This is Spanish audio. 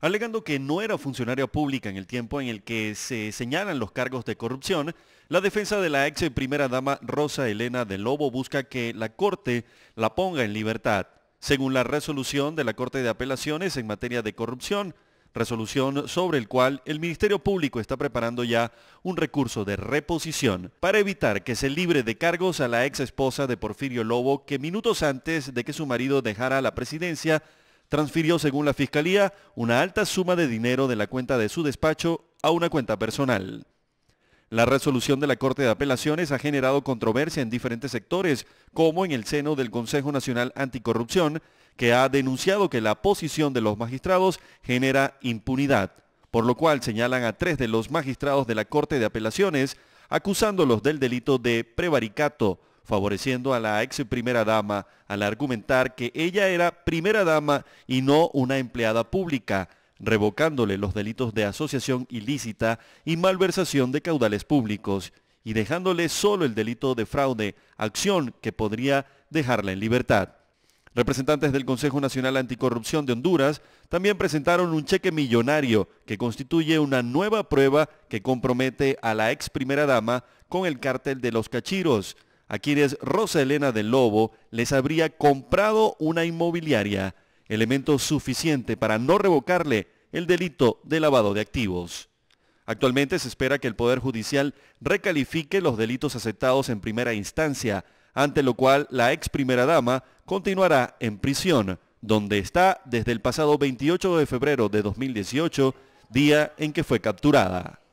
Alegando que no era funcionaria pública en el tiempo en el que se señalan los cargos de corrupción, la defensa de la ex primera dama Rosa Elena de Lobo busca que la Corte la ponga en libertad, según la resolución de la Corte de Apelaciones en materia de corrupción, resolución sobre el cual el Ministerio Público está preparando ya un recurso de reposición para evitar que se libre de cargos a la ex esposa de Porfirio Lobo que minutos antes de que su marido dejara la presidencia transfirió, según la Fiscalía, una alta suma de dinero de la cuenta de su despacho a una cuenta personal. La resolución de la Corte de Apelaciones ha generado controversia en diferentes sectores, como en el seno del Consejo Nacional Anticorrupción, que ha denunciado que la posición de los magistrados genera impunidad, por lo cual señalan a tres de los magistrados de la Corte de Apelaciones acusándolos del delito de prevaricato, favoreciendo a la ex primera dama al argumentar que ella era primera dama y no una empleada pública, revocándole los delitos de asociación ilícita y malversación de caudales públicos y dejándole solo el delito de fraude, acción que podría dejarla en libertad. Representantes del Consejo Nacional Anticorrupción de Honduras también presentaron un cheque millonario que constituye una nueva prueba que compromete a la ex primera dama con el cártel de los cachiros, a quienes Rosa Elena del Lobo les habría comprado una inmobiliaria, elemento suficiente para no revocarle el delito de lavado de activos. Actualmente se espera que el Poder Judicial recalifique los delitos aceptados en primera instancia, ante lo cual la ex primera dama continuará en prisión, donde está desde el pasado 28 de febrero de 2018, día en que fue capturada.